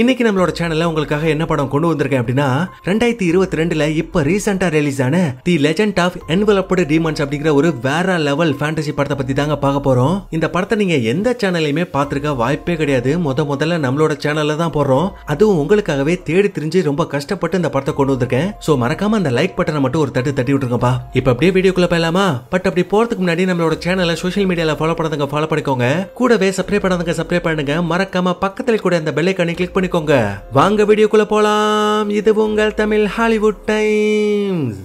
இன்னைக்கு நம்மளோட சேனல்ல உங்களுக்காக என்ன படம் கொண்டு வந்திருக்கேன் அப்படின்னா ரெண்டாயிரத்தி இருபத்தி ரெண்டுல இப்ப ரீசெண்டா ரிலீஸ் ஆன the legend of enveloped demons அப்படிங்கிற ஒரு வேற லெவல் ஃபேண்டசி படத்தை பத்தி தாங்க பார்க்க போறோம் இந்த படத்தை நீங்க எந்த சேனல்லையுமே பாத்துருக்க வாய்ப்பே கிடையாது முத முதல்ல நம்மளோட சேனல்ல தான் போடுறோம் அதுவும் உங்களுக்காகவே தேடி திரிஞ்சு ரொம்ப கஷ்டப்பட்டு இந்த படத்தை கொண்டு வந்திருக்கேன் சோ மறக்காம அந்த லைக் பட்டனை மட்டும் ஒரு தட்டு தட்டி விட்டுருங்கப்பா இப்ப அப்படியே வீடியோக்குள்ள போயலாமா பட் அப்படி போறதுக்கு முன்னாடி நம்மளோட சேனலை சோஷியல் மீடியால ஃபாலோ பண்ணதுங்க ஃபாலோ பண்ணிக்கோங்க கூடவே சப்ஸ்கிரைப் பண்ணதுங்க சப்ஸ்கிரைப் பண்ணுங்க மறக்காம பக்கத்துல கூட அந்த பெல்லைக்கானே கிளிக் பண்ணிக்கோங்க வாங்க வீடியோக்குள்ள போலாம் இது உங்கள் தமிழ் ஹாலிவுட் டைம்ஸ்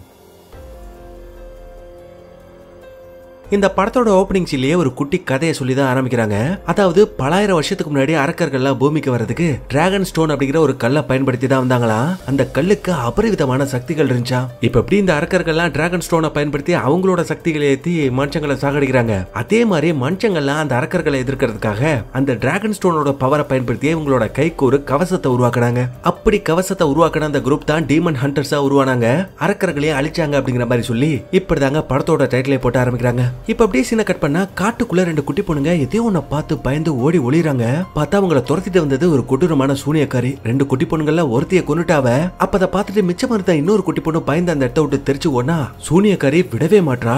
இந்த படத்தோட ஓப்பனிங்ஸ்லயே ஒரு குட்டி கதையை சொல்லி தான் ஆரம்பிக்கிறாங்க அதாவது பலாயிரம் வருஷத்துக்கு முன்னாடி அரக்கர்கள்லாம் பூமிக்கு வரதுக்கு டிராகன் ஸ்டோன் அப்படிங்கிற ஒரு கல்லை பயன்படுத்தி தான் வந்தாங்களா அந்த கல்லுக்கு அபரிவிதமான சக்திகள் இருந்துச்சா இப்ப எப்படி இந்த அரக்கர்கள்லாம் டிராகன் ஸ்டோனை பயன்படுத்தி அவங்களோட சக்திகளை ஏற்றி மனுஷங்களை சாகடிக்கிறாங்க அதே மாதிரி மனுஷங்கள்லாம் அந்த அரக்கர்களை எதிர்க்கிறதுக்காக அந்த டிராகன் ஸ்டோனோட பவரை பயன்படுத்தி இவங்களோட கைக்கு ஒரு கவசத்தை உருவாக்குனாங்க அப்படி கவசத்தை உருவாக்கின அந்த குரூப் தான் டீமன் ஹண்டர்ஸா உருவானாங்க அரக்கர்களையே அழிச்சாங்க அப்படிங்கிற மாதிரி சொல்லி இப்படிதாங்க படத்தோட டைட்டிலே போட்டு ஆரம்பிக்கிறாங்க இப்போ அப்படியே சீனை கட் பண்ணா காட்டுக்குள்ள ரெண்டு குட்டி பொண்ணுங்க எதையோ ஒன்ன பார்த்து பயந்து ஓடி ஒளிறாங்க பார்த்தா அவங்கள துரத்திட்டு வந்தது ஒரு கொடூரமான சூனியக்காரி ரெண்டு குட்டி பொண்ணுங்கள ஒருத்திய கொண்டுட்டாவ அப்ப அதை பார்த்துட்டு மிச்சம் இருந்த இன்னொரு குட்டி பொண்ணு பயந்து அந்த இடத்த விட்டு தெரிச்சு ஓனா சூனியக்காரி விடவே மாட்டா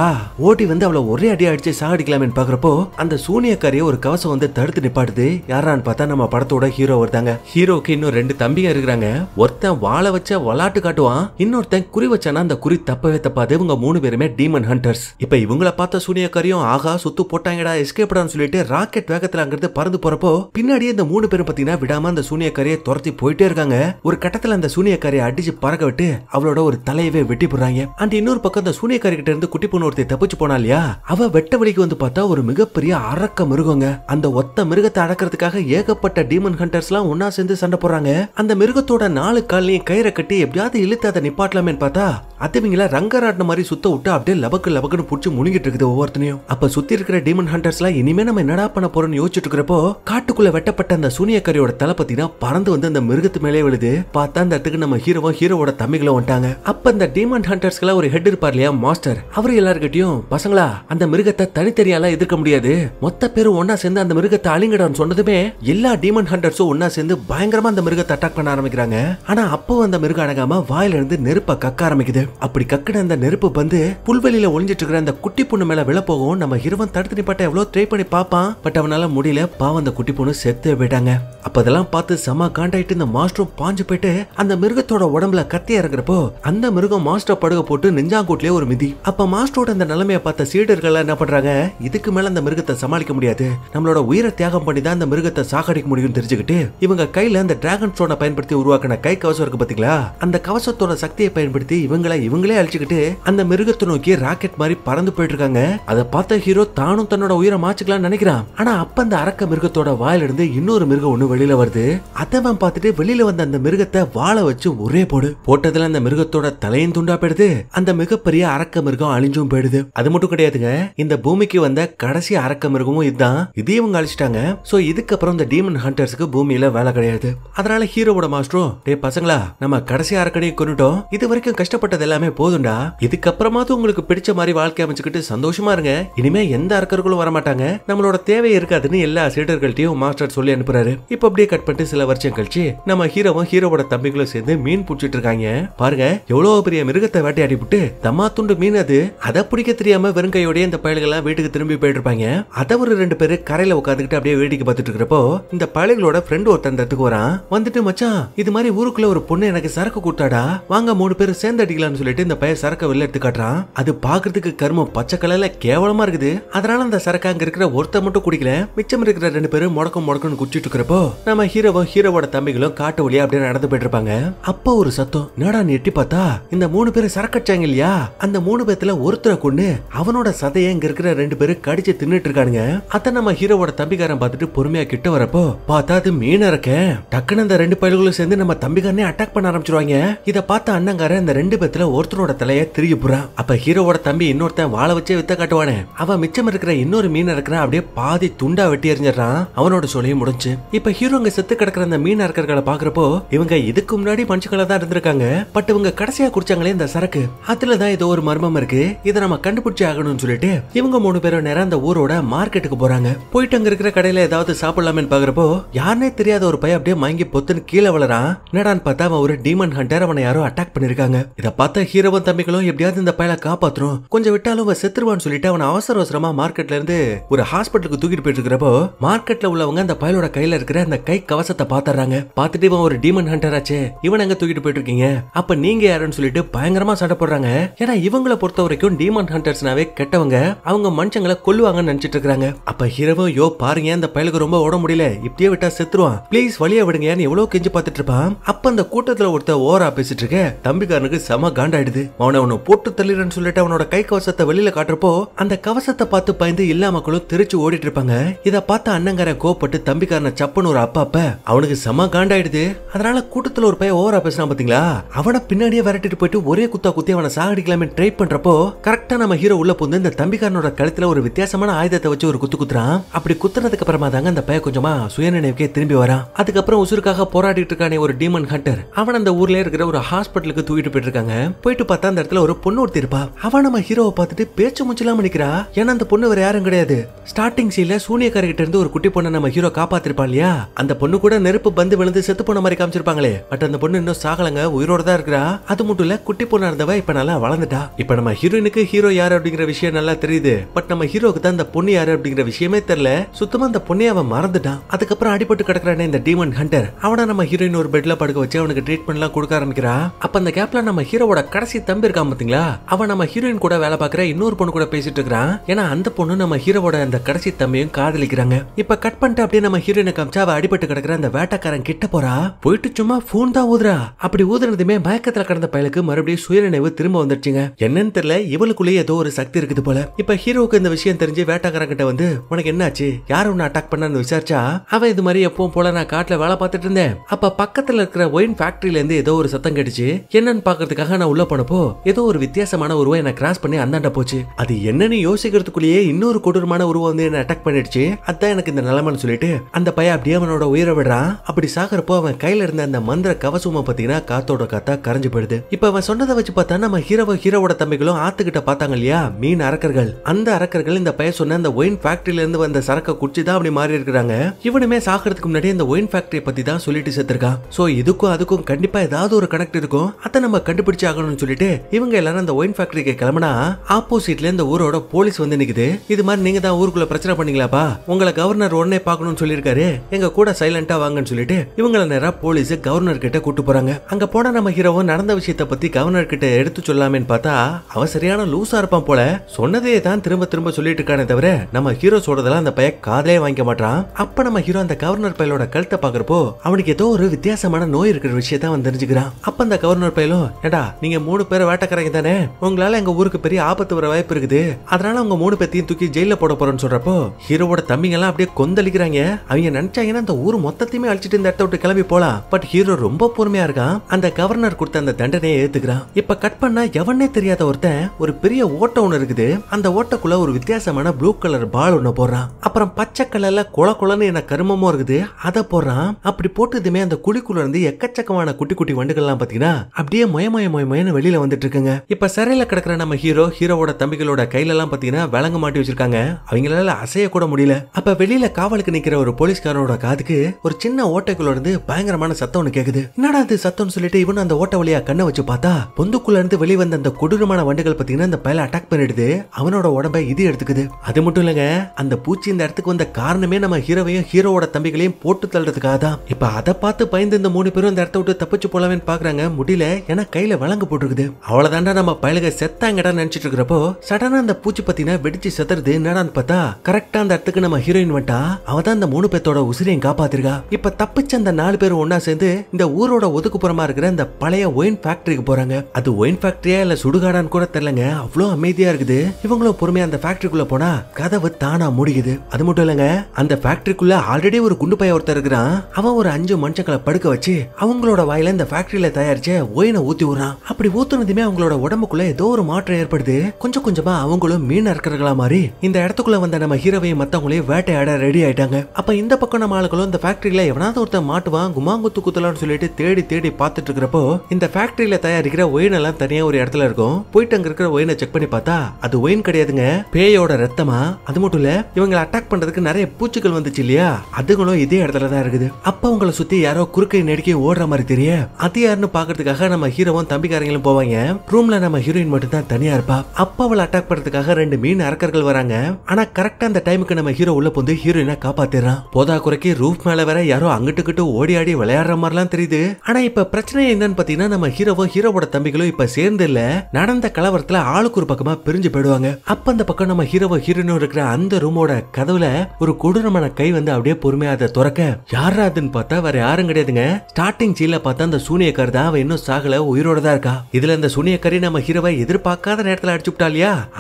ஓடி வந்து அவளை ஒரே அடி அடிச்சு சாகடிக்கலாமே பாக்குறப்போ அந்த சூனியக்காரியை ஒரு கவசம் வந்து தடுத்து நிப்பாடுது யாரான்னு பார்த்தா நம்ம படத்தோட ஹீரோ வருதாங்க ஹீரோக்கு இன்னும் ரெண்டு தம்பிங்க இருக்கிறாங்க ஒருத்தன் வாழ வச்ச வளாட்டு காட்டுவான் இன்னொருத்தன் குறி வச்சானா அந்த குறி தப்பவே தப்பாது இவங்க மூணு பேருமே டீமன் ஹண்டர்ஸ் இப்ப இவங்கள பார்த்த சூனியக்காரியும் ஆகா சுத்து போட்டாங்கடா எஸ்கேப்டான்னு சொல்லிட்டு ராக்கெட் வேகத்துல அங்கிருந்து பறந்து போறப்போ பின்னாடியே இந்த மூணு பேரும் பாத்தீங்கன்னா விடாம அந்த சூனியக்காரியை துரத்தி போயிட்டே இருக்காங்க ஒரு கட்டத்துல அந்த சூனியக்காரியை அடிச்சு பறக்க விட்டு அவளோட ஒரு தலையவே வெட்டி போடுறாங்க அண்ட் இன்னொரு பக்கம் அந்த சூனியக்காரி கிட்ட இருந்து குட்டி பொண்ணு ஒருத்தர் தப்பிச்சு போனா இல்லையா அவ வெட்ட வழிக்கு வந்து பார்த்தா ஒரு மிகப்பெரிய அரக்க மிருகங்க அந்த ஒத்த மிருகத்தை அடக்கிறதுக்காக ஏகப்பட்ட டீமன் ஹண்டர்ஸ் எல்லாம் ஒன்னா சேர்ந்து சண்டை போறாங்க அந்த மிருகத்தோட நாலு காலையும் கயிறை கட்டி எப்படியாவது இழுத்து அதை நிப்பாட்டலாமேன்னு பார்த்தா அதுவங்கள ரங்கராட்டின மாதிரி சுத்த விட்டு அப்படியே லபக்கு லபக்குன்னு பிடிச்சி முழுங்கிட்டு இருக்குது ஒவ்வொருத்தனையும் அப்ப சுத்தி இருக்கிற டீமன் ஹண்டர்ஸ்லாம் இனிமே நம்ம என்னடா பண்ண போறோம்னு யோசிச்சுட்டு இருக்கிறப்போ காட்டுக்குள்ள வெட்டப்பட்ட அந்த சூனியக்காரியோட தலை பத்தினா பறந்து வந்து அந்த மிருகத்து மேலே விழுது பார்த்தா அந்த இடத்துக்கு நம்ம ஹீரோவும் ஹீரோவோட தம்பிகளும் வந்துட்டாங்க அப்ப அந்த டீமன் ஹண்டர்ஸ்க்குலாம் ஒரு ஹெட் இருப்பார் இல்லையா மாஸ்டர் அவர் எல்லாருக்கிட்டையும் பசங்களா அந்த மிருகத்தை தனித்தனியாலாம் எதிர்க்க முடியாது மொத்த பேரும் ஒன்னா சேர்ந்து அந்த மிருகத்தை அழிங்கடான்னு சொன்னதுமே எல்லா டீமன் ஹண்டர்ஸும் ஒன்னா சேர்ந்து பயங்கரமா அந்த மிருகத்தை அட்டாக் பண்ண ஆரம்பிக்கிறாங்க ஆனா அப்போ அந்த மிருகம் அடங்காம வாயிலிருந்து நெருப்ப கக்க ஆரம்பிக்குது அப்படி கக்கின அந்த நெருப்பு பந்து புல்வெளியில ஒளிஞ்சிட்டு இருக்கிற அந்த குட்டி பொண்ணு மேல போகும் நம்ம ஹீரோவன் தடுத்து நிப்பாட்ட எவ்வளவு ட்ரை பண்ணி பார்ப்பான் பட் அவனால முடியல பாவம் அந்த குட்டி பொண்ணு செத்து போயிட்டாங்க அப்பதெல்லாம் பார்த்து செம காண்டாயிட்டு இந்த மாஸ்டரும் பாஞ்சு போயிட்டு அந்த மிருகத்தோட உடம்புல கத்தி இறங்குறப்போ அந்த மிருகம் மாஸ்டர் படுக போட்டு நெஞ்சாங்கூட்லயே ஒரு மிதி அப்ப மாஸ்டரோட அந்த நிலைமையை பார்த்த சீடர்கள் என்ன பண்றாங்க இதுக்கு மேல அந்த மிருகத்தை சமாளிக்க முடியாது நம்மளோட உயிரை தியாகம் பண்ணி தான் அந்த மிருகத்தை சாகடிக்க முடியும் தெரிஞ்சுக்கிட்டு இவங்க கையில அந்த டிராகன் ஸ்டோனை பயன்படுத்தி உருவாக்கின கை கவசம் இருக்கு பாத்தீங்களா அந்த கவசத்தோட சக்தியை பயன்படுத்தி இவங்களை இவங்களே அழிச்சுக்கிட்டு அந்த மிருகத்தை நோக்கி ராக்கெட் மாதிரி பறந்து போயிட்டு இருக்காங்க அதை பார்த்த ஹீரோ தானும் தன்னோட உயிரை மாச்சுக்கலாம்னு நினைக்கிறான் ஆனா அப்ப அந்த அரக்க மிருகத்தோட வாயிலிருந்து இன்னொரு மிருகம் ஒண்ணு வெளியில வருது அதவன் பார்த்துட்டு வெளியில வந்த அந்த மிருகத்தை வாழ வச்சு ஒரே போடு போட்டதுல அந்த மிருகத்தோட தலையும் துண்டா போயிடுது அந்த மிகப்பெரிய அரக்க மிருகம் அழிஞ்சும் போயிடுது அது மட்டும் கிடையாதுங்க இந்த பூமிக்கு வந்த கடைசி அரக்க மிருகமும் இதுதான் இதையும் இவங்க அழிச்சிட்டாங்க சோ இதுக்கப்புறம் இந்த டீமன் ஹண்டர்ஸ்க்கு பூமியில வேலை கிடையாது அதனால ஹீரோவோட மாஸ்டரும் டே பசங்களா நம்ம கடைசி அரக்கனையும் கொண்டுட்டோம் இது வரைக்கும் கஷ்டப்பட்டது எல்லாமே போதும்டா இதுக்கப்புறமாவது உங்களுக்கு பிடிச்ச மாதிரி வாழ்க்கை அமைச்சுக்கிட்டு சந்தோஷமா இருங்க இனிமே எந்த அரக்கர்களும் வரமாட்டாங்க நம்மளோட தேவை இருக்காதுன்னு எல்லா சீடர்கள்ட்டையும் மாஸ்டர் சொல்லி அனுப்புறாரு இப்ப அப்படியே கட் பண்ணிட்டு சில வருஷம் கழிச்சு நம்ம ஹீரோவும் ஹீரோவோட தம்பிகளும் சேர்ந்து மீன் பிடிச்சிட்டு இருக்காங்க பாருங்க எவ்வளவு பெரிய மிருகத்தை வேட்டையாடி விட்டு தம்மா துண்டு மீன் அது அதை பிடிக்க தெரியாம வெறும் கையோடய இந்த பயல்கள்லாம் வீட்டுக்கு திரும்பி போயிட்டு இருப்பாங்க அதை ஒரு ரெண்டு பேரு கரையில உட்காந்துக்கிட்டு அப்படியே வேடிக்கை பார்த்துட்டு இருக்கிறப்போ இந்த பயல்களோட ஃப்ரெண்ட் ஒருத்தன் இடத்துக்கு வரான் வந்துட்டு மச்சான் இது மாதிரி ஊருக்குள்ள ஒரு பொண்ணு எனக்கு சரக்கு கொடுத்தாடா வாங்க மூணு பேர் சேர்ந்து அடிக்கலாம்னு சொல்லிட்டு இந்த பையன் சரக்கு வெளில எடுத்து காட்டுறான் அது பாக்குறதுக்கு கருமம் பச்சை கலர்ல கேவலமா இருக்குது அதனால அந்த சரக்கு அங்க இருக்கிற ஒருத்த மட்டும் குடிக்கல மிச்சம் இருக்கிற ரெண்டு பேரும் முடக்கம் முடக்கம்னு குச்சிட்டு இருக்கிறப்போ நம்ம ஹீரோவும் ஹீரோவோட தம்பிகளும் காட்டு வழியா அப்படியே நடந்து போயிட்டு இருப்பாங்க அப்ப ஒரு சத்தம் என்னடா எட்டி பார்த்தா இந்த மூணு பேரும் சரக்கடிச்சாங்க இல்லையா அந்த மூணு பேர்த்துல ஒருத்தரை கொண்டு அவனோட சதையை இங்க இருக்கிற ரெண்டு பேரும் கடிச்சு தின்னுட்டு இருக்கானுங்க அத நம்ம ஹீரோவோட தம்பிக்காரன் பார்த்துட்டு பொறுமையா கிட்ட வரப்போ பார்த்தா அது மீன் இருக்க டக்குன்னு அந்த ரெண்டு பயல்களும் சேர்ந்து நம்ம தம்பிக்காரனே அட்டாக் பண்ண ஆரம்பிச்சிருவாங்க இதை பார்த்த அண்ணங்கார அந்த ரெண்டு பேர்த்துல ஒருத்தனோட தலைய திருகி போறான் அப்ப ஹீரோவோட தம்பி இன்னொருத்தன் வாழ வச்சே வித்த காட்டுவானே அவன் மிச்சம் இருக்கிற இன்னொரு மீன் இருக்கிறான் அப்படியே பாதி துண்டா வெட்டி எறிஞ்சிடறான் அவனோட சொல்லையும் முடிஞ்சு இப்ப ஹீரோங்க செத்து கிடக்குற அந்த மீன் அறக்கர்களை பாக்குறப்போ இவங்க இதுக்கு முன்னாடி மனுஷங்களா தான் இருந்திருக்காங்க பட் இவங்க கடைசியா குடிச்சாங்களே இந்த சரக்கு அதுல தான் ஏதோ ஒரு மர்மம் இருக்கு இதை நம்ம கண்டுபிடிச்சி ஆகணும்னு சொல்லிட்டு இவங்க மூணு பேரும் நேரம் அந்த ஊரோட மார்க்கெட்டுக்கு போறாங்க போயிட்டு அங்க இருக்கிற கடையில ஏதாவது சாப்பிடலாமேன்னு பாக்குறப்போ யாருனே தெரியாத ஒரு பையன் அப்படியே மயங்கி பொத்துன்னு கீழே வளரான் என்னடான்னு பார்த்தா அவன் ஒரு டீமன் ஹண்டர் அவனை யாரோ அட்டாக் பண்ணிருக்காங்க இதை பார்த்த ஹீரோவும் தம்பிகளும் எப்படியாவது இந்த பயலை காப்பாத்துறோம் கொஞ்சம் விட்டாலும் அவன் செத்துருவான்னு சொல்லிட்டு அவனை அவசர அவசரமா மார்க்கெட்ல இருந்து ஒரு ஹாஸ்பிட்டலுக்கு தூக்கிட்டு போயிட்டு இருக்கிறப்போ மார்க்கெட்ல உள்ளவங்க அந்த பயலோட கையில இருக்கிற அந்த கை கவசத்தை பாத்துறாங்க பாத்துட்டு இவன் ஒரு டீமன் ஹண்டர் ஆச்சு இவன் அங்க தூக்கிட்டு போயிட்டு இருக்கீங்க அப்ப நீங்க யாருன்னு சொல்லிட்டு பயங்கரமா சண்டை போடுறாங்க ஏன்னா இவங்கள பொறுத்த வரைக்கும் டீமன் ஹண்டர்ஸ்னாவே கெட்டவங்க அவங்க மனுஷங்களை கொல்லுவாங்கன்னு நினைச்சிட்டு இருக்காங்க அப்ப ஹீரோவும் யோ பாருங்க அந்த பயலுக்கு ரொம்ப ஓட முடியல இப்படியே விட்டா செத்துருவான் ப்ளீஸ் வழியா விடுங்கன்னு எவ்வளவு கெஞ்சி பாத்துட்டு இருப்பான் அப்ப அந்த கூட்டத்துல ஒருத்த ஓரா பேசிட்டு இருக்க தம்பிக்காரனுக்கு செம காண்டாயிடுது அவனை உன்னை போட்டு தள்ளிடுன்னு சொல்லிட்டு அவனோட கை கவசத்தை வெளியில காட்டுறப்போ அந்த கவசத்தை பார்த்து பயந்து எல்லா மக்களும் திருச்சி ஓடிட்டு இருப்பாங்க இதை பார்த்து அண்ணங்கார கோப்பட்டு தம்பிக்காரனை சப்பனூர் பேசுற அப்பா அப்ப அவனுக்கு செம காண்டாயிடுது அதனால கூட்டத்துல ஒரு பையன் ஓவரா பேசினா பாத்தீங்களா அவனை பின்னாடியே விரட்டிட்டு போயிட்டு ஒரே குத்தா குத்தி அவனை சாகடிக்கலாமே ட்ரை பண்றப்போ கரெக்டா நம்ம ஹீரோ உள்ள புந்து இந்த தம்பிக்காரனோட கழுத்துல ஒரு வித்தியாசமான ஆயுதத்தை வச்சு ஒரு குத்து குத்துறான் அப்படி குத்துனதுக்கு அப்புறமா தாங்க அந்த பையன் கொஞ்சமா சுயநினைவுக்கே திரும்பி வரான் அதுக்கப்புறம் உசுருக்காக போராடிட்டு இருக்கானே ஒரு டீமன் ஹண்டர் அவன் அந்த ஊர்ல இருக்கிற ஒரு ஹாஸ்பிட்டலுக்கு தூக்கிட்டு போயிட்டு இருக்காங்க போயிட்டு பார்த்தா அந்த இடத்துல ஒரு பொண்ணு ஒருத்தி இருப்பா அவன் நம்ம ஹீரோவை பார்த்துட்டு பேச்சு முடிச்சலாம் நிக்கிறா ஏன்னா அந்த பொண்ணு வேற யாரும் கிடையாது ஸ்டார்டிங் சீன்ல சூனியக்காரர்கிட்ட இருந்து ஒரு குட்டி பொண்ணை நம்ம ஹீரோ காப்பாத்திருப்பா இல்லையா அந்த பொண்ணு கூட நெருப்பு பந்து விழுந்து செத்து போன மாதிரி காமிச்சிருப்பாங்களே பட் அந்த பொண்ணு இன்னும் சாகலங்க உயிரோட தான் இருக்கிறா அது மட்டும் இல்ல குட்டி பொண்ணா இருந்தவ இப்ப நல்லா வளர்ந்துட்டா இப்ப நம்ம ஹீரோயினுக்கு ஹீரோ யாரு அப்படிங்கிற விஷயம் நல்லா தெரியுது பட் நம்ம ஹீரோக்கு தான் அந்த பொண்ணு யாரு அப்படிங்கிற விஷயமே தெரியல சுத்தமா அந்த பொண்ணை அவன் மறந்துட்டான் அதுக்கப்புறம் அடிபட்டு கிடக்குறானே இந்த டீமன் ஹண்டர் அவனை நம்ம ஹீரோயின் ஒரு பெட்ல படுக்க வச்சு அவனுக்கு ட்ரீட்மெண்ட் எல்லாம் கொடுக்க ஆரம்பிக்கிறா அப்ப அந்த கேப்ல நம்ம ஹீரோவோட கடைசி தம்பி இருக்கான் பாத்தீங்களா அவன் நம்ம ஹீரோயின் கூட வேலை பாக்குற இன்னொரு பொண்ணு கூட பேசிட்டு இருக்கிறான் ஏன்னா அந்த பொண்ணு நம்ம ஹீரோவோட அந்த கடைசி தம்பியும் காதலிக்கிறாங்க இப்ப கட் பண்ணிட்டு அப்படியே நம்ம ஹீரோயினை காமிச்சா அடிபட்டு கிடக்குற அந்த வேட்டக்காரன் கிட்ட போறா போயிட்டு சும்மா போன் தான் ஊதுறா அப்படி ஊதுனதுமே மயக்கத்துல கடந்த பயலுக்கு மறுபடியும் சுயநினைவு திரும்ப வந்துருச்சுங்க என்னன்னு தெரியல இவளுக்குள்ளேயே ஏதோ ஒரு சக்தி இருக்குது போல இப்ப ஹீரோவுக்கு இந்த விஷயம் தெரிஞ்சு வேட்டக்காரன் கிட்ட வந்து உனக்கு என்னாச்சு யார் உன்னை அட்டாக் பண்ணு விசாரிச்சா அவன் இது மாதிரி எப்பவும் போல நான் காட்டுல வேலை பார்த்துட்டு இருந்தேன் அப்ப பக்கத்துல இருக்கிற ஒயின் ஃபேக்டரியில இருந்து ஏதோ ஒரு சத்தம் கிடைச்சு என்னன்னு பாக்குறதுக்காக நான் உள்ள போனப்போ ஏதோ ஒரு வித்தியாசமான உருவம் என்ன கிராஸ் பண்ணி அந்தாண்ட போச்சு அது என்னன்னு யோசிக்கிறதுக்குள்ளேயே இன்னொரு கொடூரமான உருவம் வந்து என்ன அட்டாக் பண்ணிடுச்சு அதான் எனக்கு இந்த நிலைமைன்னு சொல்லிட்டு அந்த பையன் அப்படியே அவனோட உயிரை விடுறான் அப்படி சாகிறப்போ அவன் கையில இருந்த அந்த மந்திர கவசமா பாத்தீங்கன்னா காத்தோட காத்தா கரைஞ்சு போயிடுது இப்ப அவன் சொன்னதை வச்சு பார்த்தா நம்ம ஹீரோ ஹீரோவோட தம்பிகளும் ஆத்துக்கிட்ட பார்த்தாங்க இல்லையா மீன் அரக்கர்கள் அந்த அரக்கர்கள் இந்த பையன் சொன்ன அந்த ஒயின் ஃபேக்டரியில இருந்து வந்த சரக்கை குடிச்சு அப்படி மாறி இருக்கிறாங்க இவனுமே சாகிறதுக்கு முன்னாடி இந்த ஒயின் ஃபேக்டரியை பத்தி தான் சொல்லிட்டு செத்துருக்கான் சோ இதுக்கும் அதுக்கும் கண்டிப்பா ஏதாவது ஒரு கனெக்ட் இருக்கும் அதை நம்ம கண்டுபிடிச்சு ஆகணும்னு சொல்லிட்டு இவங்க எல்லாரும் அந்த ஒயின் ஃபேக்டரிக்கு கிளம்பினா ஆப்போசிட்ல இந்த ஊரோட போலீஸ் வந்து நிக்குது இது மாதிரி நீங்க தான் ஊருக்குள்ள பிரச்சனை பண்ணீங்களாப்பா உங்களை கவர்னர் உடனே பார்க்கணும்னு சொல்லியிருக்காரு எங்க கூட சைலண்டா வாங்கன்னு சொல்லிட்டு இவங்கள நேரா போலீஸ் கவர்னர் கிட்ட கூட்டு போறாங்க அங்க போன நம்ம ஹீரோவும் நடந்த விஷயத்த பத்தி கவர்னர் கிட்ட எடுத்து சொல்லாமேன்னு பார்த்தா அவ சரியான லூசா இருப்பான் போல சொன்னதே தான் திரும்ப திரும்ப சொல்லிட்டு இருக்கானே தவிர நம்ம ஹீரோ சொல்றதெல்லாம் அந்த பையன் காதலே வாங்க மாட்டான் அப்ப நம்ம ஹீரோ அந்த கவர்னர் பையலோட கழுத்தை பாக்குறப்போ அவனுக்கு ஏதோ ஒரு வித்தியாசமான நோய் இருக்கிற விஷயத்த அவன் தெரிஞ்சுக்கிறான் அப்ப அந்த கவர்னர் பையலும் ஏடா நீங்க மூணு பேர் வேட்டக்காரங்க தானே உங்களால எங்க ஊருக்கு பெரிய ஆபத்து வர வாய்ப்பு இருக்குது அதனால உங்க மூணு பேத்தையும் தூக்கி ஜெயில போட போறோம்னு சொல்றப்போ ஹீரோவோட தம்பிங்க எல்லாம் அப்படியே கொந்தளிக்கிறாங்க அவங்க நினைச்சாங்கன்னா ஏன்னா அந்த ஊர் மொத்தத்தையுமே அழிச்சிட்டு இந்த இடத்த விட்டு கிளம்பி போலாம் பட் ஹீரோ ரொம்ப பொறுமையா இருக்கான் அந்த கவர்னர் கொடுத்த அந்த தண்டனையை ஏத்துக்கிறான் இப்ப கட் பண்ண எவனே தெரியாத ஒருத்தன் ஒரு பெரிய ஓட்டம் ஒன்று இருக்குது அந்த ஓட்டக்குள்ள ஒரு வித்தியாசமான ப்ளூ கலர் பால் ஒன்று போடுறான் அப்புறம் பச்சை கலர்ல கொல கொலன்னு என்ன கருமமும் இருக்குது அதை போடுறான் அப்படி போட்டதுமே அந்த குழிக்குள்ள இருந்து எக்கச்சக்கமான குட்டி குட்டி வண்டுகள்லாம் பாத்தீங்கன்னா அப்படியே மயமய மயமயன்னு வெளியில வந்துட்டு இருக்குங்க இப்ப சிறையில கிடக்குற நம்ம ஹீரோ ஹீரோவோட தம்பிகளோட கையில எல்லாம் பாத்தீங்கன்னா விலங்கு மாட்டி வச்சிருக்காங்க அவங்களால அசைய கூட முடியல அப்ப வெளியில காவலுக்கு நிக்கிற ஒரு போலீஸ்காரோட காதுக்கு ஒரு சின்ன ஓட்டைக்குள்ள இருந்து பயங்கரமான சத்தம் ஒன்று கேக்குது என்னடா அது சத்தம்னு சொல்லிட்டு இவனும் அந்த ஓட்டை வழியா கண்ணை வச்சு பார்த்தா பொந்துக்குள்ள இருந்து வெளிவந்த அந்த கொடூரமான வண்டுகள் பாத்தீங்கன்னா அந்த பயல அட்டாக் பண்ணிடுது அவனோட உடம்பை இது எடுத்துக்குது அது மட்டும் இல்லைங்க அந்த பூச்சி இந்த இடத்துக்கு வந்த காரணமே நம்ம ஹீரோவையும் ஹீரோவோட தம்பிகளையும் போட்டு தள்ளுறதுக்காக தான் இப்ப அதை பார்த்து பயந்து இந்த மூணு பேரும் அந்த இடத்த விட்டு தப்பிச்சு போலாமேன்னு பாக்குறாங்க முடியல ஏன்னா கையில விலங்கு போட்டுருக்குது அவ்வளவுதாண்டா நம்ம பயலுக செத்தாங்கடா நினைச்சிட்டு இருக்கிறப்போ சடனா அந்த பூச்சி பாத்தீங்கன்னா வெடிச்சு செத்துறது என்னடான்னு பார்த்தா கரெக்டா அந்த இடத்துக்கு நம்ம ஹீரோயின் வட்டா அவதான் அந்த மூணு பேத்தோட உசிரியை எல்லாரையும் காப்பாத்திருக்கா இப்ப தப்பிச்ச அந்த நாலு பேரும் ஒன்னா சேர்ந்து இந்த ஊரோட ஒதுக்குப்புறமா இருக்கிற இந்த பழைய ஒயின் ஃபேக்டரிக்கு போறாங்க அது ஒயின் ஃபேக்டரியா இல்ல சுடுகாடான்னு கூட தெரியலங்க அவ்வளவு அமைதியா இருக்குது இவங்களும் பொறுமையா அந்த ஃபேக்டரிக்குள்ள போனா கதவு தானா முடியுது அது மட்டும் இல்லங்க அந்த ஃபேக்டரிக்குள்ள ஆல்ரெடி ஒரு குண்டு பைய ஒருத்தர் இருக்கிறான் அவன் ஒரு அஞ்சு மனுஷங்களை படுக்க வச்சு அவங்களோட வாயில இந்த ஃபேக்டரியில தயாரிச்ச ஒயினை ஊத்தி விடுறான் அப்படி ஊத்துனதுமே அவங்களோட உடம்புக்குள்ள ஏதோ ஒரு மாற்றம் ஏற்படுது கொஞ்சம் கொஞ்சமா அவங்களும் மீன் இருக்கிறங்களா மாதிரி இந்த இடத்துக்குள்ள வந்த நம்ம ஹீரோவையும் மத்தவங்களையும் வேட்டையாட ரெடி ஆயிட்டாங்க அப்ப இந்த பக்கம் நம்ம நடக்கலோ இந்த ஃபேக்டரியில எவனாவது ஒருத்தன் மாட்டுவான் குமாங்குத்து குத்தலாம்னு சொல்லிட்டு தேடி தேடி பார்த்துட்டு இருக்கிறப்போ இந்த ஃபேக்டரியில தயாரிக்கிற ஒயின் எல்லாம் தனியாக ஒரு இடத்துல இருக்கும் போயிட்டு அங்க இருக்கிற ஒயினை செக் பண்ணி பார்த்தா அது ஒயின் கிடையாதுங்க பேயோட ரத்தமா அது மட்டும் இல்ல இவங்களை அட்டாக் பண்றதுக்கு நிறைய பூச்சிகள் வந்துச்சு இல்லையா அதுகளும் இதே இடத்துல தான் இருக்குது அப்ப உங்களை சுத்தி யாரோ குறுக்கை நெடுக்கி ஓடுற மாதிரி தெரிய அது யாருன்னு பாக்குறதுக்காக நம்ம ஹீரோவும் தம்பிக்காரங்களும் போவாங்க ரூம்ல நம்ம ஹீரோயின் மட்டும் தான் தனியா இருப்பா அப்ப அவளை அட்டாக் பண்றதுக்காக ரெண்டு மீன் அரக்கர்கள் வராங்க ஆனா கரெக்டா அந்த டைமுக்கு நம்ம ஹீரோ உள்ள போந்து ஹீரோயினை காப்பாத்திடுறான் போதா குறைக்கு ரூப் மேல வேற யாரோ அங்கிட்டு ஓடி ஆடி விளையாடுற மாதிரிலாம் தெரியுது ஆனா இப்ப பிரச்சனை என்னன்னு பாத்தீங்கன்னா நம்ம ஹீரோவோ ஹீரோவோட தம்பிகளும் இப்ப சேர்ந்து இல்ல நடந்த கலவரத்துல ஆளுக்கு ஒரு பக்கமா பிரிஞ்சு போயிடுவாங்க அப்ப அந்த பக்கம் நம்ம ஹீரோவோ ஹீரோனும் இருக்கிற அந்த ரூமோட கதவுல ஒரு கொடூரமான கை வந்து அப்படியே பொறுமையா அதை துறக்க யாராதுன்னு பார்த்தா வேற யாரும் கிடையாதுங்க ஸ்டார்டிங் சீல பார்த்தா அந்த சூனியக்கார் தான் அவன் இன்னும் சாகல உயிரோட தான் இருக்கா இதுல அந்த சூனியக்காரி நம்ம ஹீரோவை எதிர்பார்க்காத நேரத்துல அடிச்சு விட்டா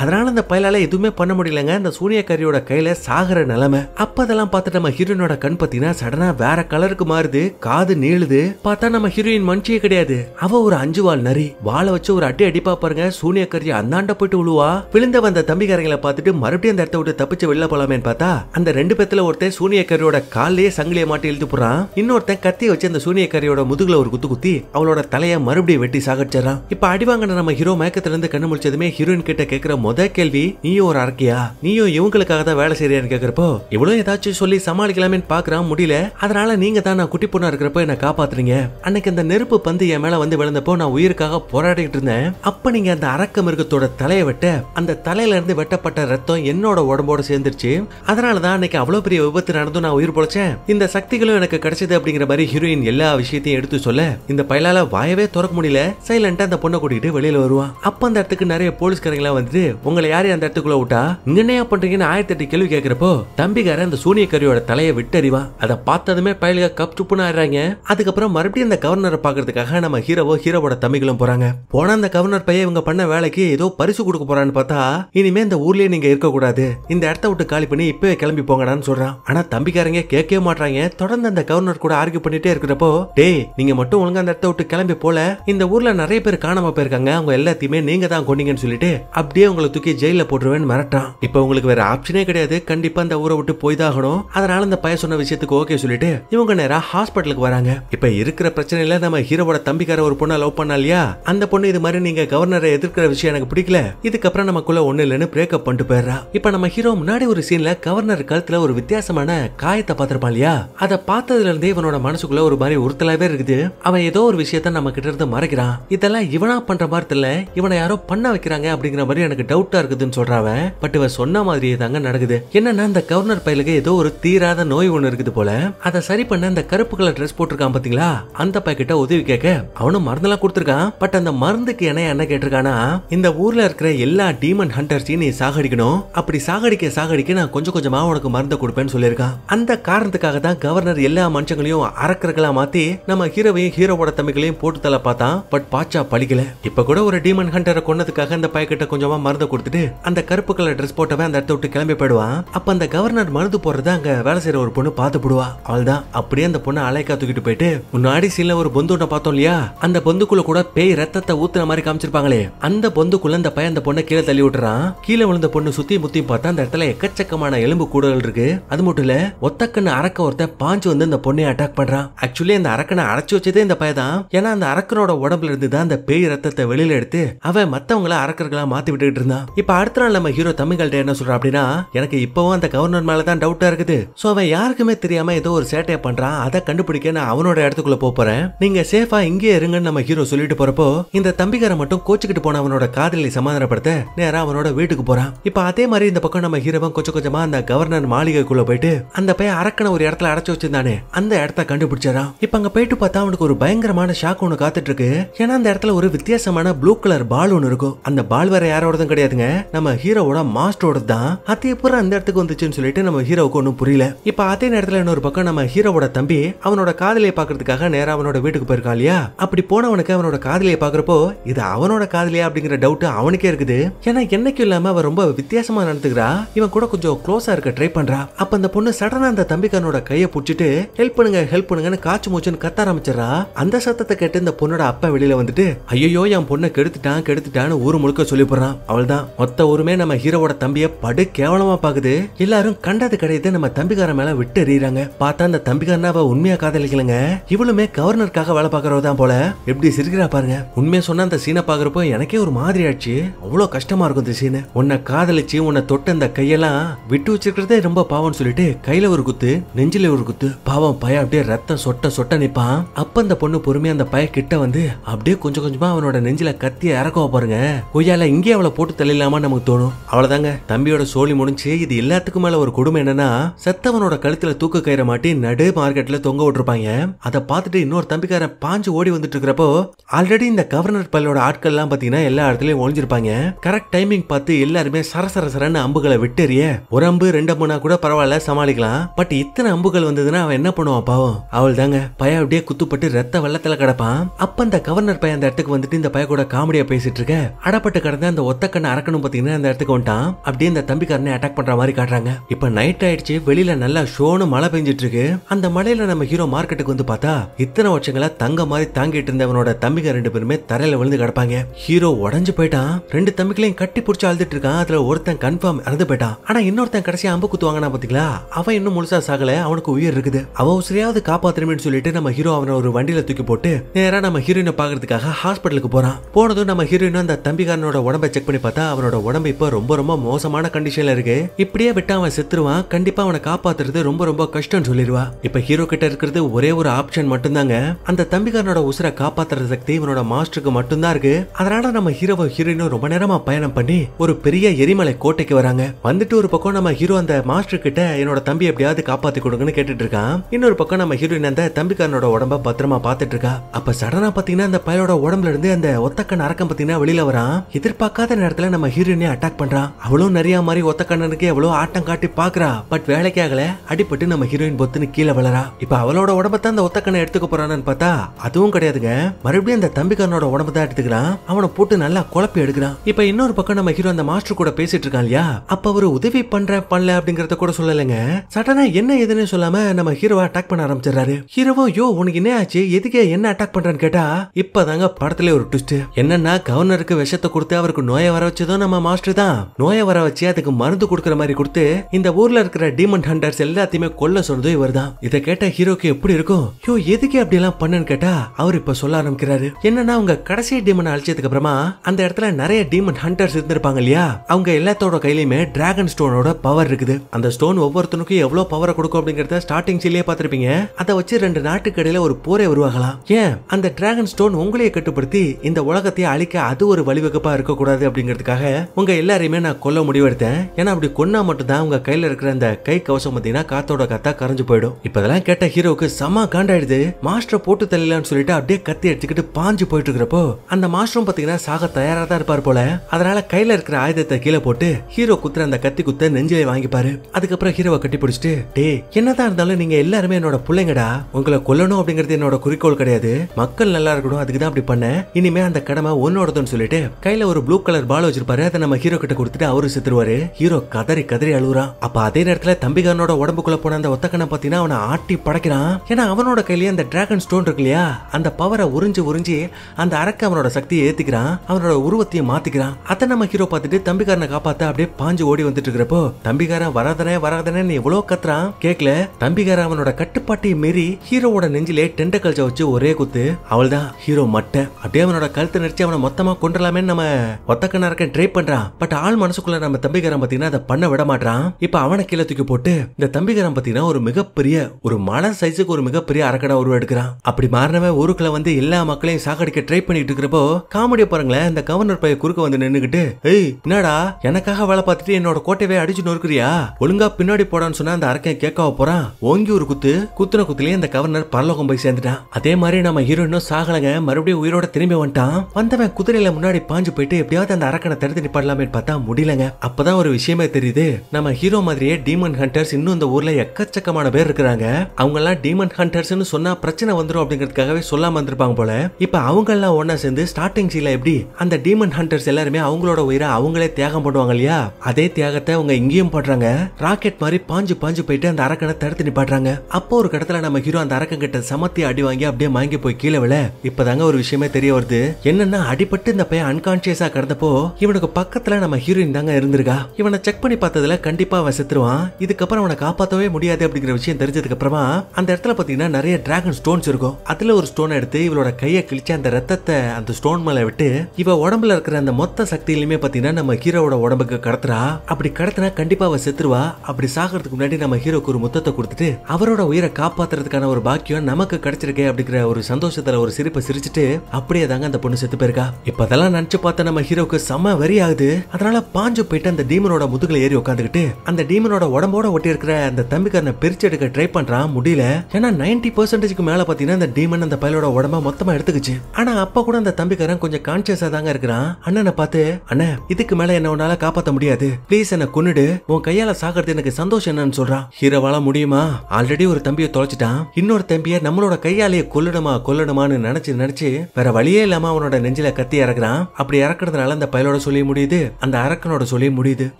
அதனால அந்த பயலால எதுவுமே பண்ண முடியலங்க அந்த சூனியக்காரியோட கையில சாகிற நிலைமை அப்ப அதெல்லாம் பார்த்துட்டு நம்ம ஹீரோனோட கண் பாத்தீங்கன்னா சடனா வேற கலருக்கு மாறுது காது நீளுது பார்த்தா நம்ம ஹீரோயின் மனுஷே கிடையாது அவ ஒரு அஞ்சு வால் நரி வாழை வச்சு ஒரு அடி அடிப்பா பாருங்க சூனியக்கரி அந்தாண்ட போயிட்டு விழுவா விழுந்த வந்த தம்பிக்காரங்களை பார்த்துட்டு மறுபடியும் அந்த இடத்த விட்டு தப்பிச்சு வெளில போலாமேன்னு பார்த்தா அந்த ரெண்டு பேத்துல ஒருத்தன் சூனியக்கரியோட கால்லயே சங்கிலிய மாட்டி இழுத்து போறான் இன்னொருத்தன் கத்திய வச்சு அந்த சூனியக்கரியோட முதுகுல ஒரு குத்து குத்தி அவளோட தலையை மறுபடியும் வெட்டி சாகடிச்சான் இப்ப அடி அடிவாங்கின நம்ம ஹீரோ மயக்கத்துல இருந்து கண்ணு முடிச்சதுமே ஹீரோயின் கிட்ட கேட்கிற முத கேள்வி நீயும் ஒரு அரக்கியா நீயும் இவங்களுக்காக தான் வேலை செய்யறியான்னு கேக்குறப்போ இவ்வளவு ஏதாச்சும் சொல்லி சமாளிக்கலாமே பாக்குறான் என்னால முடியல அதனால நீங்க தான் நான் குட்டி பொண்ணா இருக்கிறப்ப என்ன காப்பாத்துறீங்க அன்னைக்கு அந்த நெருப்பு பந்து என் மேல வந்து விழுந்தப்போ நான் உயிருக்காக போராடிட்டு இருந்தேன் அப்ப நீங்க அந்த அரக்க மிருகத்தோட தலையை வெட்ட அந்த தலையில இருந்து வெட்டப்பட்ட ரத்தம் என்னோட உடம்போட சேர்ந்துருச்சு அதனாலதான் அன்னைக்கு அவ்வளவு பெரிய விபத்து நடந்தும் நான் உயிர் பொழைச்சேன் இந்த சக்திகளும் எனக்கு கிடைச்சது அப்படிங்கிற மாதிரி ஹீரோயின் எல்லா விஷயத்தையும் எடுத்து சொல்ல இந்த பயலால வாயவே திறக்க முடியல சைலண்டா அந்த பொண்ணை கூட்டிட்டு வெளியில வருவான் அப்ப அந்த இடத்துக்கு நிறைய எல்லாம் வந்து உங்களை யாரையும் அந்த இடத்துக்குள்ள விட்டா இங்கனையா பண்றீங்கன்னு ஆயிரத்தி எட்டு கேள்வி கேட்கிறப்போ தம்பிக்கார அந்த சூனியக்கரியோட தலையை விட்டறிவான் நம்ம அதை பார்த்ததுமே பயலுக கப் துப்புன்னு ஆயிடுறாங்க அதுக்கப்புறம் மறுபடியும் அந்த கவர்னரை பாக்குறதுக்காக நம்ம ஹீரோவோ ஹீரோவோட தம்பிகளும் போறாங்க போன அந்த கவர்னர் பையன் இவங்க பண்ண வேலைக்கு ஏதோ பரிசு கொடுக்க போறான்னு பார்த்தா இனிமே இந்த ஊர்லயே நீங்க இருக்கக்கூடாது இந்த இடத்த விட்டு காலி பண்ணி இப்பவே கிளம்பி போங்கடான்னு சொல்றான் ஆனா தம்பிக்காரங்க கேட்கவே மாட்டாங்க தொடர்ந்து அந்த கவர்னர் கூட ஆர்கியூ பண்ணிட்டே இருக்கிறப்போ டேய் நீங்க மட்டும் ஒழுங்கா அந்த இடத்த விட்டு கிளம்பி போல இந்த ஊர்ல நிறைய பேர் காணாம போயிருக்காங்க அவங்க எல்லாத்தையுமே நீங்க தான் கொண்டீங்கன்னு சொல்லிட்டு அப்படியே உங்களை தூக்கி ஜெயில போட்டுருவேன்னு மிரட்டான் இப்ப உங்களுக்கு வேற ஆப்ஷனே கிடையாது கண்டிப்பா அந்த ஊரை விட்டு போய் தான் ஆகணும் அதனால அந்த பையன் சொன்ன விஷயத்துக்கு ஓகே சொல்லிட்டு இவங்க நேரா ஹாஸ்பிட்டலுக்கு வராங்க இப்ப இருக்கிற பிரச்சனையில நம்ம ஹீரோவோட தம்பிக்கார ஒரு பொண்ணை லவ் பண்ணா இல்லையா அந்த பொண்ணு இது மாதிரி நீங்க கவர்னரை எதிர்க்கிற விஷயம் எனக்கு பிடிக்கல இதுக்கப்புறம் நமக்குள்ள ஒண்ணு இல்லைன்னு பிரேக்அப் பண்ணிட்டு போயிடுறா இப்ப நம்ம ஹீரோ முன்னாடி ஒரு சீன்ல கவர்னர் கழுத்துல ஒரு வித்தியாசமான காயத்தை பார்த்திருப்பான் இல்லையா அதை பார்த்ததுல இருந்தே இவனோட மனசுக்குள்ள ஒரு மாதிரி உறுத்தலாவே இருக்குது அவன் ஏதோ ஒரு விஷயத்த நம்ம கிட்ட இருந்து மறைக்கிறான் இதெல்லாம் இவனா பண்ற மாதிரி தெரியல இவனை யாரோ பண்ண வைக்கிறாங்க அப்படிங்கிற மாதிரி எனக்கு டவுட்டா இருக்குதுன்னு சொல்றாவன் பட் இவன் சொன்ன மாதிரியே தாங்க நடக்குது என்னன்னா இந்த கவர்னர் பயிலுக்கு ஏதோ ஒரு தீராத நோய் ஒன்று இருக்குது போல அதை சரி பண்ண அந்த கருப்பு கலர் ட்ரெஸ் போட்டிருக்கான் பாத்தீங்களா அந்த பையன் உதவி கேட்க அவனும் மருந்தெல்லாம் கொடுத்துருக்கான் பட் அந்த மருந்துக்கு என்ன என்ன கேட்டிருக்கானா இந்த ஊர்ல இருக்கிற எல்லா டீமன் ஹண்டர்ஸையும் நீ சாகடிக்கணும் அப்படி சாகடிக்க சாகடிக்க நான் கொஞ்சம் கொஞ்சமா உனக்கு மருந்து கொடுப்பேன்னு சொல்லியிருக்கான் அந்த காரணத்துக்காக தான் கவர்னர் எல்லா மனுஷங்களையும் அரக்கர்களா மாத்தி நம்ம ஹீரோவையும் ஹீரோவோட தம்பிகளையும் போட்டு தலை பார்த்தான் பட் பாச்சா பழிக்கல இப்ப கூட ஒரு டீமன் ஹண்டரை கொன்னதுக்காக அந்த பையன் கொஞ்சமா மருந்து கொடுத்துட்டு அந்த கருப்பு கலர் ட்ரெஸ் போட்டவன் அந்த இடத்த விட்டு கிளம்பி போயிடுவான் அப்ப அந்த கவர்னர் மருந்து போடுறத அங்க வேலை செய்யற ஒரு பொண்ணு பார்த்து பார்த்து போடுவா அவள் தான் அப்படியே அந்த பொண்ணை அலைக்கா தூக்கிட்டு போயிட்டு முன்னாடி சீன்ல ஒரு பொந்து ஒண்ண பார்த்தோம் இல்லையா அந்த பொந்துக்குள்ள கூட பேய் ரத்தத்தை ஊத்துற மாதிரி காமிச்சிருப்பாங்களே அந்த பொந்துக்குள்ள அந்த பையன் அந்த பொண்ணை கீழே தள்ளி விட்டுறான் கீழே விழுந்த பொண்ணு சுத்தி முத்தி பார்த்தா அந்த இடத்துல எக்கச்சக்கமான எலும்பு கூடுதல் இருக்கு அது மட்டும் இல்ல ஒத்தக்கண்ணு அரக்க ஒருத்த பாஞ்சு வந்து இந்த பொண்ணை அட்டாக் பண்றான் ஆக்சுவலி அந்த அரக்கனை அரைச்சு வச்சதே இந்த பய தான் ஏன்னா அந்த அரக்கனோட உடம்புல இருந்து தான் அந்த பேய் ரத்தத்தை வெளியில எடுத்து அவன் மத்தவங்களை அரக்கர்களா மாத்தி விட்டுக்கிட்டு இருந்தான் இப்ப அடுத்த நாள் நம்ம ஹீரோ தமிழ்கள்ட்ட என்ன சொல்றான் அப்படின்னா எனக்கு இப்பவும் அந்த கவர்னர் மேல தான் டவுட்டா இருக்குது சோ அவன் யாருக்குமே தெரியாம ஏதோ ஒரு சேட்டையை பண்றான் அதை கண்டுபிடிக்க நான் அவனோட இடத்துக்குள்ள போறேன் நீங்க சேஃபா இங்கே இருங்கன்னு நம்ம ஹீரோ சொல்லிட்டு போறப்போ இந்த தம்பிக்கார மட்டும் கோச்சுக்கிட்டு போன அவனோட காதலை சமாதானப்படுத்த நேரம் அவனோட வீட்டுக்கு போறான் இப்ப அதே மாதிரி இந்த பக்கம் நம்ம ஹீரோவன் கொஞ்சம் கொஞ்சமா அந்த கவர்னர் மாளிகைக்குள்ள போயிட்டு அந்த பைய அரக்கனை ஒரு இடத்துல அடைச்சு வச்சிருந்தானே அந்த இடத்த கண்டுபிடிச்சாரான் இப்ப அங்க போயிட்டு பார்த்தா அவனுக்கு ஒரு பயங்கரமான ஷாக் ஒன்னு காத்துட்டு இருக்கு ஏன்னா அந்த இடத்துல ஒரு வித்தியாசமான ப்ளூ கலர் பால் ஒன்னு இருக்கும் அந்த பால் வேற யாரோடதும் கிடையாதுங்க நம்ம ஹீரோவோட மாஸ்டரோட தான் அது எப்பறம் அந்த இடத்துக்கு வந்துச்சுன்னு சொல்லிட்டு நம்ம ஹீரோவுக்கு ஒன்னும் புரியல இப்ப அதே நேரத்தில் நேரத்துல இன்னொரு பக்கம் நம்ம ஹீரோவோட தம்பி அவனோட காதலியை பார்க்கறதுக்காக நேரம் அவனோட வீட்டுக்கு போயிருக்கான் இல்லையா அப்படி போனவனுக்கு அவனோட காதலியை பார்க்குறப்போ இது அவனோட காதலியா அப்படிங்கிற டவுட் அவனுக்கே இருக்குது ஏன்னா என்னைக்கும் இல்லாம அவன் ரொம்ப வித்தியாசமா நடந்துக்கிறா இவன் கூட கொஞ்சம் க்ளோஸா இருக்க ட்ரை பண்றா அப்ப அந்த பொண்ணு சடனா அந்த தம்பிக்கானோட கையை பிடிச்சிட்டு ஹெல்ப் பண்ணுங்க ஹெல்ப் பண்ணுங்கன்னு காச்சு மூச்சுன்னு கத்த ஆரம்பிச்சிடறா அந்த சத்தத்தை கேட்டு இந்த பொண்ணோட அப்பா வெளியில வந்துட்டு ஐயோ என் பொண்ணை கெடுத்துட்டான் கெடுத்துட்டான்னு ஊர் முழுக்க சொல்லி போடுறான் அவள் தான் மொத்த ஊருமே நம்ம ஹீரோவோட தம்பிய படு கேவலமா பாக்குது எல்லாரும் கண்டது கிடையாது நம்ம தம்பிக்கார மேல விட்டு தேடிறாங்க பார்த்தா அந்த தம்பிகாரனாவை உண்மையா காதலிக்கலங்க இவளுமே கவர்னருக்காக வேலை பார்க்கறவ தான் போல எப்படி சிரிக்கிறா பாருங்க உண்மையா சொன்ன அந்த சீனை பாக்குறப்போ எனக்கே ஒரு மாதிரி ஆச்சு அவ்வளவு கஷ்டமா இருக்கும் இந்த சீனு உன்னை காதலிச்சு உன்னை தொட்ட அந்த கையெல்லாம் விட்டு வச்சிருக்கிறதே ரொம்ப பாவம் சொல்லிட்டு கையில ஒரு குத்து நெஞ்சில ஒரு குத்து பாவம் பய அப்படியே ரத்தம் சொட்ட சொட்ட நிப்பான் அப்ப அந்த பொண்ணு பொறுமையா அந்த பய கிட்ட வந்து அப்படியே கொஞ்சம் கொஞ்சமா அவனோட நெஞ்சில கத்திய இறக்க பாருங்க கொய்யால இங்கே அவளை போட்டு தள்ளிடலாமா நமக்கு தோணும் அவ்வளவுதாங்க தம்பியோட சோழி முடிஞ்சு இது எல்லாத்துக்கும் மேல ஒரு கொடுமை என்னன்னா செத்தவனோட கழுத்துல தூக்கு தூக்க கயிற மாட்டி நடு மார்க்கெட்ல தொங்க விட்டுருப்பாங்க அதை பார்த்துட்டு இன்னொரு தம்பிக்காரன் பாஞ்சு ஓடி வந்துட்டு இருக்கிறப்போ ஆல்ரெடி இந்த கவர்னர் பள்ளியோட ஆட்கள் எல்லாம் பாத்தீங்கன்னா எல்லா இடத்துலயும் ஒழிஞ்சிருப்பாங்க கரெக்ட் டைமிங் பார்த்து எல்லாருமே சரசர சரன்னு அம்புகளை விட்டுறிய ஒரு அம்பு ரெண்டு அம்புனா கூட பரவாயில்ல சமாளிக்கலாம் பட் இத்தனை அம்புகள் வந்ததுன்னா அவன் என்ன பண்ணுவான் பாவம் அவள் தாங்க பய அப்படியே குத்துப்பட்டு ரத்த வெள்ளத்துல கிடப்பான் அப்ப அந்த கவர்னர் பையன் அந்த இடத்துக்கு வந்துட்டு இந்த பைய கூட காமெடியா பேசிட்டு இருக்க அடப்பட்டு கடந்த அந்த ஒத்த கண்ணை அறக்கணும் பாத்தீங்கன்னா அந்த இடத்துக்கு வந்துட்டான் அப்படியே இந்த தம்பிக்காரனை அட்டாக் பண்ற மாதிரி காட்டுறாங்க இப்ப நைட் ஆயிடுச்சு வெளியில நல்லா ஷோனு மழை பெஞ்சிட்டு இருக்கு அந்த மழையில நம்ம ஹீரோ மார்க்கெட்டுக்கு வந்து பார்த்தா இத்தனை வருஷங்களா தங்க மாதிரி தாங்கிட்டு இருந்தவனோட தம்பிங்க ரெண்டு பேருமே தரையில விழுந்து கிடப்பாங்க ஹீரோ உடஞ்சு போயிட்டான் ரெண்டு தம்பிகளையும் கட்டி பிடிச்சி அழுதுட்டு இருக்கான் அதுல ஒருத்தன் கன்ஃபார்ம் இறந்து போயிட்டான் ஆனா இன்னொருத்தன் கடைசியா அம்பு குத்துவாங்கன்னா பாத்தீங்களா அவன் இன்னும் முழுசா சாகல அவனுக்கு உயிர் இருக்குது அவன் சரியாவது காப்பாத்துறமேன்னு சொல்லிட்டு நம்ம ஹீரோ அவனை ஒரு வண்டியில தூக்கி போட்டு நேரா நம்ம ஹீரோயினை பாக்குறதுக்காக ஹாஸ்பிட்டலுக்கு போறான் போனதும் நம்ம ஹீரோயினும் அந்த தம்பிகாரனோட உடம்பை செக் பண்ணி பார்த்தா அவனோட உடம்பு இப்போ ரொம்ப ரொம்ப மோசமான கண்டிஷன்ல இருக்கு இப்படியே விட்டு அவன் செத்துருவான் கண்டிப்பா அவனை காப்பாத்துறது ரொம்ப ரொம்ப ரொம்ப கஷ்டம்னு சொல்லிடுவா இப்ப ஹீரோ கிட்ட இருக்கிறது ஒரே ஒரு ஆப்ஷன் மட்டும்தாங்க அந்த தம்பிக்காரனோட உசுரை காப்பாத்துற சக்தி இவனோட மாஸ்டருக்கு மட்டும்தான் இருக்கு அதனால நம்ம ஹீரோவை ஹீரோயினும் ரொம்ப நேரமா பயணம் பண்ணி ஒரு பெரிய எரிமலை கோட்டைக்கு வராங்க வந்துட்டு ஒரு பக்கம் நம்ம ஹீரோ அந்த மாஸ்டர் கிட்ட என்னோட தம்பி எப்படியாவது காப்பாத்தி கொடுங்கன்னு கேட்டுட்டு இருக்கான் இன்னொரு பக்கம் நம்ம ஹீரோயின் அந்த தம்பிக்காரனோட உடம்ப பத்திரமா பாத்துட்டு இருக்கா அப்ப சடனா பாத்தீங்கன்னா அந்த பயலோட உடம்புல இருந்து அந்த ஒத்தக்கண் அரக்கம் பாத்தீங்கன்னா வெளியில வரான் எதிர்பார்க்காத நேரத்துல நம்ம ஹீரோயினே அட்டாக் பண்றான் அவளும் நிறைய மாதிரி ஒத்தக்கண்ணனுக்கு எவ்வளவு ஆட்டம் காட்டி பாக்குறா பட் வேலைக்காகல அடிபட்டு நம்ம ஹீரோயின் பொத்துன்னு கீழே வளரா இப்ப அவளோட உடம்ப தான் அந்த ஒத்தக்கண்ணை எடுத்துக்க போறானு பார்த்தா அதுவும் கிடையாதுங்க மறுபடியும் அந்த தம்பிக்கண்ணோட உடம்பு தான் எடுத்துக்கிறான் அவனை போட்டு நல்லா குழப்பி எடுக்கிறான் இப்ப இன்னொரு பக்கம் நம்ம ஹீரோ அந்த மாஸ்டர் கூட பேசிட்டு இருக்கான் இல்லையா அப்ப அவர் உதவி பண்றேன் பண்ணல அப்படிங்கறத கூட சொல்லலைங்க சடனா என்ன எதுன்னு சொல்லாம நம்ம ஹீரோவை அட்டாக் பண்ண ஆரம்பிச்சிடறாரு ஹீரோவோ யோ உனக்கு என்ன ஆச்சு எதுக்கே என்ன அட்டாக் பண்றான்னு கேட்டா இப்பதாங்க படத்துல ஒரு ட்விஸ்ட் என்னன்னா கவர்னருக்கு விஷத்தை கொடுத்து அவருக்கு நோயை வர வச்சதும் நம்ம மாஸ்டர் தான் நோயை வர வச்சு அதுக்கு மருந்து கொடுக்குற மாதிரி கொடுத்து இந்த ஊர்ல இருக்கிற டீமன் ஹண்டர்ஸ் எல்லாத்தையுமே கொல்ல சொன்னதும் இவர் தான் இதை கேட்ட ஹீரோக்கு எப்படி இருக்கும் யோ எதுக்கு அப்படி எல்லாம் பண்ணுன்னு கேட்டா அவர் இப்ப சொல்ல ஆரம்பிக்கிறாரு என்னன்னா அவங்க கடைசி டீமன் அழிச்சதுக்கு அப்புறமா அந்த இடத்துல நிறைய டீமன் ஹண்டர்ஸ் இருந்திருப்பாங்க இல்லையா அவங்க எல்லாத்தோட கையிலயுமே டிராகன் ஸ்டோனோட பவர் இருக்குது அந்த ஸ்டோன் ஒவ்வொருத்தனுக்கும் எவ்வளவு பவரை கொடுக்கும் அப்படிங்கறத ஸ்டார்டிங் சிலேயே பாத்திருப்பீங்க அதை வச்சு ரெண்டு நாட்டுக்கு இடையில ஒரு போரை உருவாகலாம் ஏன் அந்த டிராகன் ஸ்டோன் உங்களையே கட்டுப்படுத்தி இந்த உலகத்தையே அழிக்க அது ஒரு வழிவகுப்பா இருக்கக்கூடாது அப்படிங்கிறதுக்காக உங்க எல்லாரையுமே நான் கொல்ல முடிவெடுத்தேன் ஏன்னா அப்படி கொன்னா மட்டும்தான் உங்க கையில இருக்கிற அந்த கை கவசம் பார்த்தீங்கன்னா காத்தோட கத்தா கரைஞ்சு போயிடும் இப்ப இதெல்லாம் கேட்ட ஹீரோக்கு செம காண்டாயிடுது மாஸ்டர் போட்டு தெரியலான்னு சொல்லிட்டு அப்படியே கத்தி எடுத்துக்கிட்டு பாஞ்சு போயிட்டு இருக்கிறப்போ அந்த மாஸ்டரும் பாத்தீங்கன்னா சாக தயாரா தான் இருப்பார் போல அதனால கையில இருக்கிற ஆயுதத்தை கீழே போட்டு ஹீரோ குத்துற அந்த கத்தி குத்த நெஞ்சிலே வாங்கிப்பாரு அதுக்கப்புறம் ஹீரோவை கட்டி பிடிச்சிட்டு டே என்னதான் இருந்தாலும் நீங்க எல்லாருமே என்னோட பிள்ளைங்கடா உங்களை கொல்லணும் அப்படிங்கிறது என்னோட குறிக்கோள் கிடையாது மக்கள் நல்லா இருக்கணும் அதுக்கு தான் அப்படி பண்ண இனிமே அந்த கடமை உன்னோடதுன்னு சொல்லிட்டு கையில ஒரு ப்ளூ கலர் பால் வச்சிருப்பாரு அதை நம்ம ஹீரோ கிட்ட கொடுத்துட்டு அவரு செத்துருவாரு ஹீரோ கதறி கதறி அழுகுறான் அப்ப அதே நேரத்துல தம்பிகாரனோட உடம்புக்குள்ள போன அந்த ஒத்தக்கனை பார்த்தீங்கன்னா அவனை ஆட்டி படைக்கிறான் ஏன்னா அவனோட கையிலேயே அந்த டிராகன் ஸ்டோன் இருக்கு இல்லையா அந்த பவரை உறிஞ்சு உறிஞ்சி அந்த அரக்க அவனோட சக்தியை ஏத்திக்கிறான் அவனோட உருவத்தையும் மாத்திக்கிறான் அத்தை நம்ம ஹீரோ பார்த்துட்டு தம்பிக்காரனை காப்பாத்த அப்படியே பாஞ்சு ஓடி வந்துட்டு இருக்கிறப்போ தம்பிக்காரன் வராதனே வராதனே நீ எவ்வளோ கத்துறான் கேட்கல தம்பிக்காரன் அவனோட கட்டுப்பாட்டையும் மீறி ஹீரோவோட நெஞ்சிலே டெண்ட கழிச்ச வச்சு ஒரே குத்து அவள் தான் ஹீரோ மட்டை அப்படியே அவனோட கழுத்தை நெரிச்சு அவனை மொத்தமா கொண்டலாமே நம்ம ஒத்தக்கண்ணா இருக்க ட்ரை பண்றான் பட் ஆள் மனசுக்குள்ள நம்ம தம்பிக்காரன் பாத்தீங்கன்னா அதை பண்ண விட மாட்டான் இப்ப அவனை கீழே தூக்கி போட்டு இந்த தம்பிக்காரன் பார்த்தீங்கன்னா ஒரு மிகப்பெரிய ஒரு மலை சைஸுக்கு ஒரு மிகப்பெரிய அரக்கடா எடுக்கிறான் அப்படி மாறினவன் ஊருக்குள்ள வந்து எல்லா மக்களையும் சாகடிக்க ட்ரை பண்ணிட்டு இருக்கிறப்போ காமெடி பாருங்களேன் இந்த கவர்னர் பைய குறுக்க வந்து நின்னுகிட்டு ஏய் என்னடா எனக்காக வேலை பார்த்துட்டு என்னோட கோட்டையை அடிச்சு நொறுக்குறியா ஒழுங்கா பின்னாடி போடான்னு சொன்னா அந்த அரக்கன் கேட்க போறான் ஓங்கி ஒரு குத்து குத்துன குத்துலயே இந்த கவர்னர் பரலோகம் போய் சேர்ந்துட்டான் அதே மாதிரி நம்ம ஹீரோயினும் சாகலங்க மறுபடியும் உயிரோட திரும்பி வந்துட்டான் வந்தவன் குதிரையில முன்னாடி பாஞ்சு போயிட்டு எப்படியாவது அந்த அரக்கனை தடுத்து நிப்பாடலாமே பார்த்தா முடியலங்க அப்பதான் ஒரு விஷயமே தெரியுது நம்ம ஹீரோ மாதிரியே டீமன் ஹண்டர்ஸ் இன்னும் இந்த ஊர்ல எக்க எக்கச்சக்கமான பேர் இருக்கிறாங்க அவங்க எல்லாம் டீமன் ஹண்டர்ஸ்னு சொன்னா பிரச்சனை வந்துடும் அப்படிங்கிறதுக்காகவே சொல்லாம வந்திருப்பாங்க போல இப்ப அவங்க எல்லாம் ஒன்னா சேர்ந்து ஸ்டார்டிங் சீல எப்படி அந்த டீமன் ஹண்டர்ஸ் எல்லாருமே அவங்களோட உயிரை அவங்களே தியாகம் பண்ணுவாங்க இல்லையா அதே தியாகத்தை அவங்க இங்கேயும் பண்றாங்க ராக்கெட் மாதிரி பாஞ்சு பாஞ்சு போயிட்டு அந்த அரக்கனை தடுத்து நிப்பாட்டுறாங்க அப்போ ஒரு கடத்துல நம்ம ஹீரோ அந்த அரக்கன் கிட்ட சமத்தி அடி வாங்கி அப்படியே வாங்கி போய் கீழே விழ இப்பதாங்க ஒரு விஷயமே தெரிய வருது என்னன்னா அடிபட்டு இந்த பையன் அன்கான்சியஸா கிடந்தப்போ இவனுக்கு பக்கத்துல நம்ம ஹீரோயின் தாங்க இருந்திருக்கா இவனை செக் பண்ணி பார்த்ததுல கண்டிப்பா அவன் செத்துருவான் இதுக்கப்புறம் அவனை காப்பாற்றவே முடியாது முடியாது அப்படிங்கிற விஷயம் தெரிஞ்சதுக்கு அப்புறமா அந்த இடத்துல பாத்தீங்கன்னா நிறைய டிராகன் ஸ்டோன்ஸ் இருக்கும் அதுல ஒரு ஸ்டோன் எடுத்து இவளோட கையை கிழிச்சு அந்த ரத்தத்தை அந்த ஸ்டோன் மேல விட்டு இவ உடம்புல இருக்கிற அந்த மொத்த சக்தியிலுமே பாத்தீங்கன்னா நம்ம ஹீரோட உடம்புக்கு கடத்துறா அப்படி கடத்தினா கண்டிப்பா அவ செத்துருவா அப்படி சாகிறதுக்கு முன்னாடி நம்ம ஹீரோக்கு ஒரு முத்தத்தை கொடுத்துட்டு அவரோட உயிரை காப்பாத்துறதுக்கான ஒரு பாக்கியம் நமக்கு கிடைச்சிருக்கே அப்படிங்கிற ஒரு சந்தோஷத்துல ஒரு சிரிப்பை சிரிச்சுட்டு அப்படியே தாங்க அந்த பொண்ணு செத்து போயிருக்கா இப்ப அதெல்லாம் நினைச்சு பார்த்தா நம்ம ஹீரோக்கு செம வரி ஆகுது அதனால பாஞ்சு போயிட்டு அந்த டீமனோட முதுகுல ஏறி உட்காந்துக்கிட்டு அந்த டீமனோட உடம்போட ஒட்டி இருக்கிற அந்த தம்பி டீமுக்காரனை பிரிச்செடுக்க ட்ரை பண்றான் முடியல ஏன்னா நைன்டி பர்சன்டேஜ்க்கு மேல பாத்தீங்கன்னா இந்த டீமன் அந்த பையலோட உடம்ப மொத்தமா எடுத்துக்கிச்சு ஆனா அப்ப கூட அந்த தம்பிக்காரன் கொஞ்சம் கான்சியஸா தாங்க இருக்கிறான் அண்ணனை பார்த்து அண்ணா இதுக்கு மேல என்ன உன்னால காப்பாத்த முடியாது ப்ளீஸ் என்ன கொன்னுடு உன் கையால சாகிறது எனக்கு சந்தோஷம் என்னன்னு சொல்றான் ஹீரோவால முடியுமா ஆல்ரெடி ஒரு தம்பியை தொலைச்சிட்டான் இன்னொரு தம்பியை நம்மளோட கையாலேயே கொல்லணுமா கொல்லணுமான்னு நினைச்சு நினைச்சு வேற வழியே இல்லாம அவனோட நெஞ்சில கத்தி இறக்குறான் அப்படி இறக்குறதுனால அந்த பயலோட சொல்லி முடியுது அந்த அரக்கனோட சொல்லி முடியுது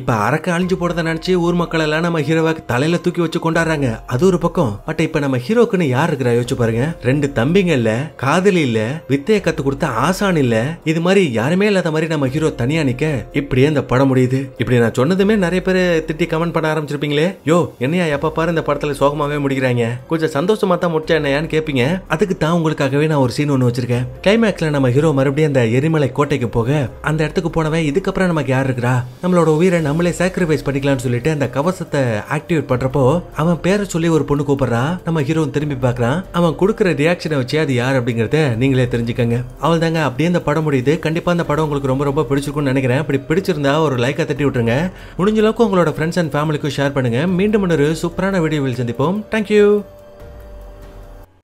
இப்ப அரக்க அழிஞ்சு போடுறத நினைச்சு ஊர் மக்கள் எல்லாம் நம்ம ஹீரோவாக்கு தலையில தூக்கி வச்சு வச்சு கொண்டாடுறாங்க அது ஒரு பக்கம் பட் இப்ப நம்ம ஹீரோக்குன்னு யார் இருக்கிறா யோசிச்சு பாருங்க ரெண்டு தம்பிங்க இல்ல காதலி இல்ல வித்தைய கத்து கொடுத்த ஆசான் இல்ல இது மாதிரி யாருமே இல்லாத மாதிரி நம்ம ஹீரோ தனியா நிக்க இப்படியே இந்த படம் முடியுது இப்படி நான் சொன்னதுமே நிறைய பேர் திட்டி கமெண்ட் பண்ண ஆரம்பிச்சிருப்பீங்களே யோ என்னையா எப்ப பாரு இந்த படத்துல சோகமாவே முடிக்கிறாங்க கொஞ்சம் சந்தோஷமா தான் முடிச்சா என்னையான்னு கேப்பீங்க அதுக்கு தான் உங்களுக்காகவே நான் ஒரு சீன் ஒன்று வச்சிருக்கேன் கிளைமேக்ஸ்ல நம்ம ஹீரோ மறுபடியும் அந்த எரிமலை கோட்டைக்கு போக அந்த இடத்துக்கு போனவன் இதுக்கப்புறம் நமக்கு யார் இருக்கிறா நம்மளோட உயிரை நம்மளே சாக்ரிஃபைஸ் பண்ணிக்கலாம்னு சொல்லிட்டு அந்த கவசத்தை ஆக்டிவேட் பண்றப்போ அவன் பேரை சொல்லி ஒரு பொண்ணு கூப்பிடுறான் நம்ம ஹீரோ திரும்பி பாக்குறான் அவன் கொடுக்குற ரியாக்ஷனை வச்சு அது யார் அப்படிங்கறத நீங்களே தெரிஞ்சுக்கங்க அவள் தாங்க அப்படியே இந்த படம் முடியுது கண்டிப்பா அந்த படம் உங்களுக்கு ரொம்ப ரொம்ப பிடிச்சிருக்கும்னு நினைக்கிறேன் அப்படி பிடிச்சிருந்தா ஒரு லைக்கை தட்டி விட்டுருங்க முடிஞ்ச அளவுக்கு உங்களோட ஃப்ரெண்ட்ஸ் அண்ட் ஃபேமிலிக்கும் ஷேர் பண்ணுங்க மீண்டும் இன்னொரு சூப்பரான வீடியோவில் சந்திப்போம் தேங்க்யூ